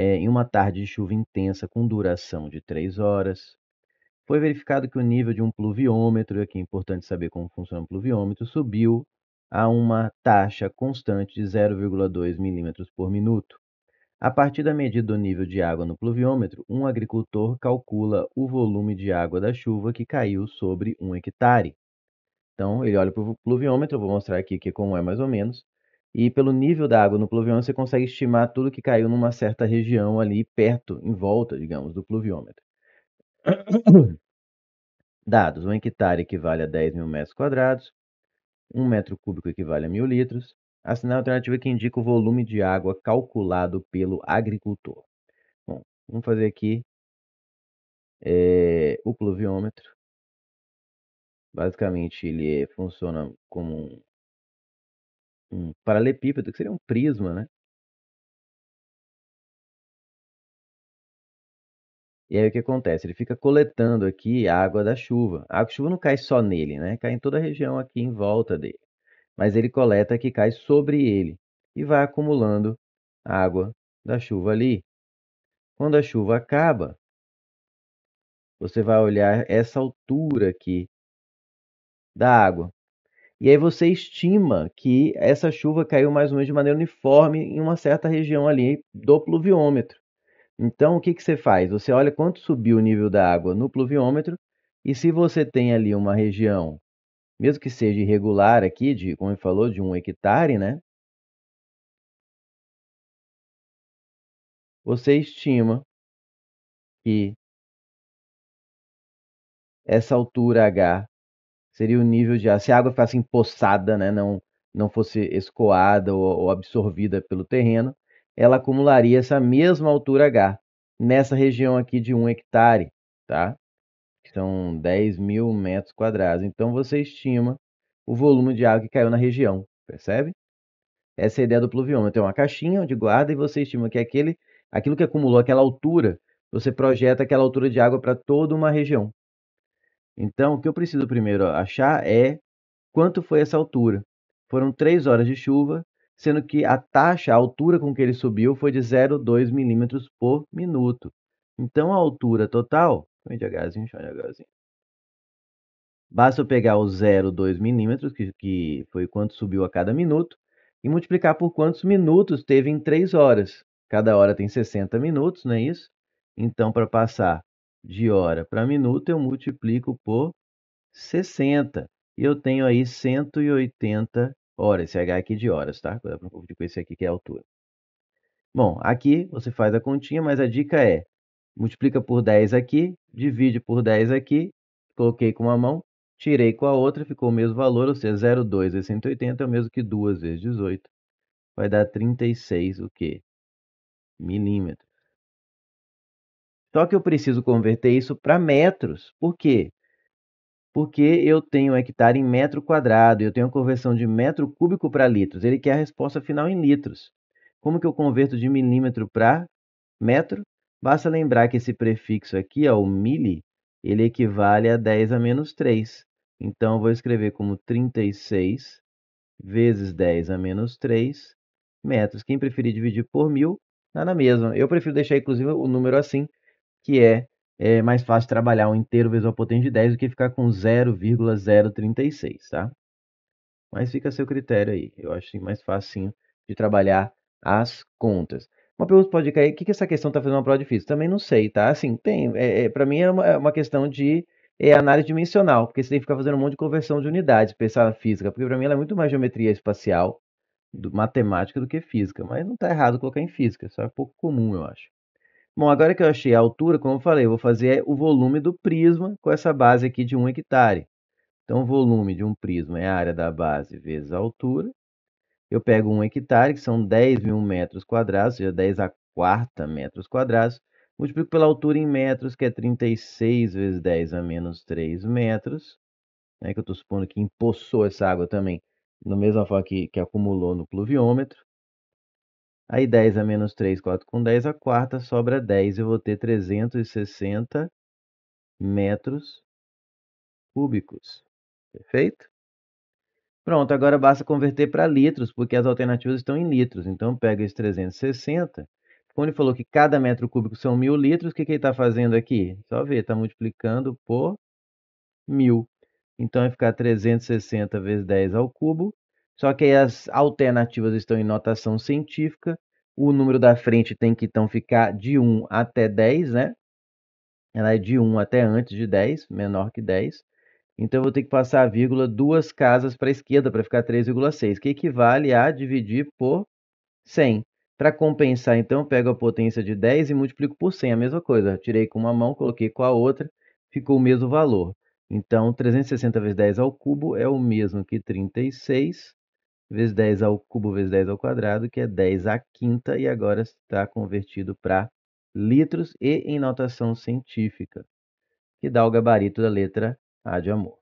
é, em uma tarde de chuva intensa com duração de 3 horas. Foi verificado que o nível de um pluviômetro, aqui é importante saber como funciona o pluviômetro, subiu a uma taxa constante de 0,2 milímetros por minuto. A partir da medida do nível de água no pluviômetro, um agricultor calcula o volume de água da chuva que caiu sobre um hectare. Então, ele olha para o pluviômetro, vou mostrar aqui que como é mais ou menos. E pelo nível da água no pluviômetro, você consegue estimar tudo que caiu numa certa região ali perto, em volta, digamos, do pluviômetro. Dados: um hectare equivale a 10 mil metros quadrados, um metro cúbico equivale a mil litros. Assinale a alternativa que indica o volume de água calculado pelo agricultor. Bom, vamos fazer aqui é, o pluviômetro. Basicamente, ele funciona como um paralelepípedo, que seria um prisma, né? E aí o que acontece? Ele fica coletando aqui a água da chuva. A água da chuva não cai só nele, né? Cai em toda a região aqui em volta dele. Mas ele coleta que cai sobre ele e vai acumulando água da chuva ali. Quando a chuva acaba, você vai olhar essa altura aqui da água. E aí você estima que essa chuva caiu mais ou menos de maneira uniforme em uma certa região ali do pluviômetro. Então o que, que você faz? Você olha quanto subiu o nível da água no pluviômetro e se você tem ali uma região, mesmo que seja irregular aqui, de, como ele falou, de um hectare, né? Você estima que essa altura H seria o nível de ah, se a água ficasse empoçada, né, não não fosse escoada ou, ou absorvida pelo terreno, ela acumularia essa mesma altura H nessa região aqui de um hectare, tá? Que são 10 mil metros quadrados. Então você estima o volume de água que caiu na região, percebe? Essa é a ideia do pluviômetro. Tem então, é uma caixinha onde guarda e você estima que aquele, aquilo que acumulou aquela altura, você projeta aquela altura de água para toda uma região. Então, o que eu preciso primeiro achar é quanto foi essa altura. Foram três horas de chuva, sendo que a taxa, a altura com que ele subiu foi de 0,2 milímetros por minuto. Então, a altura total... Põe devagarzinho, chama devagarzinho. Basta eu pegar o 0,2 milímetros, que, que foi quanto subiu a cada minuto, e multiplicar por quantos minutos teve em 3 horas. Cada hora tem 60 minutos, não é isso? Então, para passar de hora para minuto, eu multiplico por 60. E eu tenho aí 180 horas, esse H aqui de horas, tá? Cuidado para não confundir com esse aqui que é a altura. Bom, aqui você faz a continha, mas a dica é, multiplica por 10 aqui, divide por 10 aqui, coloquei com uma mão, tirei com a outra, ficou o mesmo valor, ou seja, 0,2 vezes 180 é o mesmo que 2 vezes 18. Vai dar 36 o quê? Milímetros. Só que eu preciso converter isso para metros. Por quê? Porque eu tenho hectare em metro quadrado, eu tenho a conversão de metro cúbico para litros. Ele quer a resposta final em litros. Como que eu converto de milímetro para metro? Basta lembrar que esse prefixo aqui, ó, o mili, ele equivale a 10 a menos 3. Então, eu vou escrever como 36 vezes 10 a menos 3 metros. Quem preferir dividir por mil, tá nada mesmo. Eu prefiro deixar, inclusive, o número assim, que é, é mais fácil trabalhar um inteiro vezes o potência de 10 do que ficar com 0,036, tá? Mas fica a seu critério aí. Eu acho mais facinho de trabalhar as contas. Uma pergunta pode cair, o que, que essa questão está fazendo uma prova difícil? Também não sei, tá? Assim, tem, é, é para mim é uma, é uma, questão de é, análise dimensional, porque você tem que ficar fazendo um monte de conversão de unidades, pensar na física, porque para mim ela é muito mais geometria espacial, do, matemática do que física, mas não está errado colocar em física, só é pouco comum, eu acho. Bom, agora que eu achei a altura, como eu falei, eu vou fazer o volume do prisma com essa base aqui de 1 hectare. Então, o volume de um prisma é a área da base vezes a altura. Eu pego 1 hectare, que são 10 mil metros quadrados, ou seja, 10 a quarta metros quadrados. Multiplico pela altura em metros, que é 36 vezes 10 a menos 3 metros. Né, que eu estou supondo que empoçou essa água também, da mesma forma que, que acumulou no pluviômetro. Aí 10 a menos 3, 4 com 10, a quarta sobra 10. Eu vou ter 360 metros cúbicos. Perfeito? Pronto, agora basta converter para litros, porque as alternativas estão em litros. Então, pega esse 360. Quando ele falou que cada metro cúbico são mil litros, o que, que ele está fazendo aqui? Só ver, está multiplicando por mil. Então, vai ficar 360 vezes 10 ao cubo, só que as alternativas estão em notação científica. O número da frente tem que então ficar de 1 até 10, né? Ela é de 1 até antes de 10, menor que 10. Então eu vou ter que passar a vírgula duas casas para a esquerda para ficar 3,6, que equivale a dividir por 100. Para compensar, então, eu pego a potência de 10 e multiplico por 100, a mesma coisa. Tirei com uma mão, coloquei com a outra, ficou o mesmo valor. Então, 360 vezes 10 ao cubo é o mesmo que 36 vezes 10 ao cubo vezes 10 ao quadrado, que é 10 à quinta, e agora está convertido para litros e em notação científica, que dá o gabarito da letra A de amor.